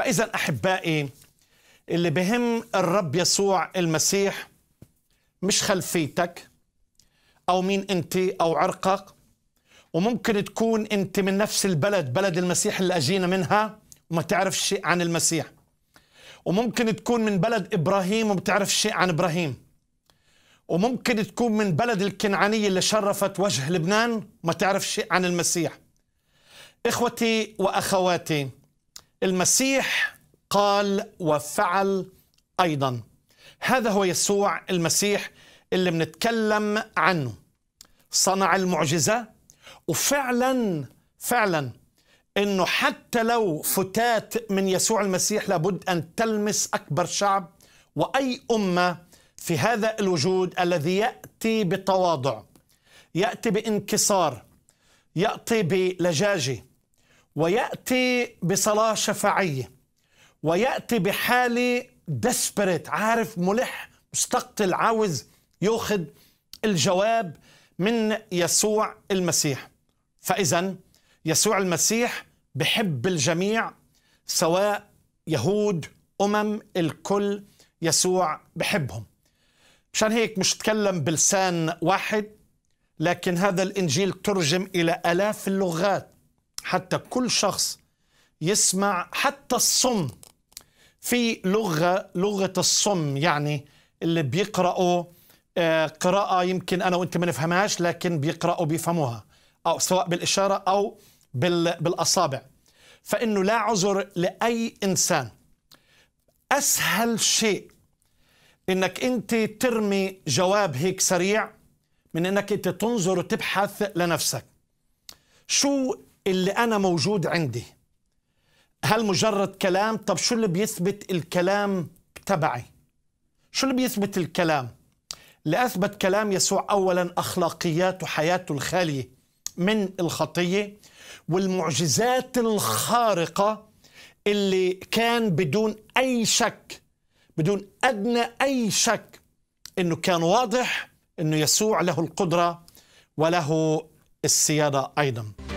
فإذا أحبائي اللي بهم الرب يسوع المسيح مش خلفيتك أو مين أنت أو عرقك وممكن تكون أنت من نفس البلد بلد المسيح اللي أجينا منها وما تعرف شيء عن المسيح وممكن تكون من بلد إبراهيم وما تعرف شيء عن إبراهيم وممكن تكون من بلد الكنعانية اللي شرفت وجه لبنان ما تعرف شيء عن المسيح إخوتي وأخواتي المسيح قال وفعل ايضا هذا هو يسوع المسيح اللي بنتكلم عنه صنع المعجزه وفعلا فعلا انه حتى لو فتات من يسوع المسيح لابد ان تلمس اكبر شعب واي امه في هذا الوجود الذي ياتي بتواضع ياتي بانكسار ياتي بلجاجه ويأتي بصلاة شفاعية ويأتي بحالة ديسبريت عارف ملح مستقتل عاوز ياخذ الجواب من يسوع المسيح فإذا يسوع المسيح بحب الجميع سواء يهود أمم الكل يسوع بحبهم مشان هيك مش تكلم بلسان واحد لكن هذا الإنجيل ترجم إلى آلاف اللغات حتى كل شخص يسمع حتى الصم في لغة لغة الصم يعني اللي بيقرأوا آه، قراءة يمكن أنا وأنت ما نفهمهاش لكن بيقرأوا بيفهموها أو سواء بالإشارة أو بالأصابع فإنه لا عذر لأي إنسان أسهل شيء إنك أنت ترمي جواب هيك سريع من إنك أنت تنظر وتبحث لنفسك شو اللي أنا موجود عندي هل مجرد كلام طب شو اللي بيثبت الكلام تبعي شو اللي بيثبت الكلام لأثبت كلام يسوع أولا أخلاقيات وحياته الخالية من الخطية والمعجزات الخارقة اللي كان بدون أي شك بدون أدنى أي شك أنه كان واضح أنه يسوع له القدرة وله السيادة أيضاً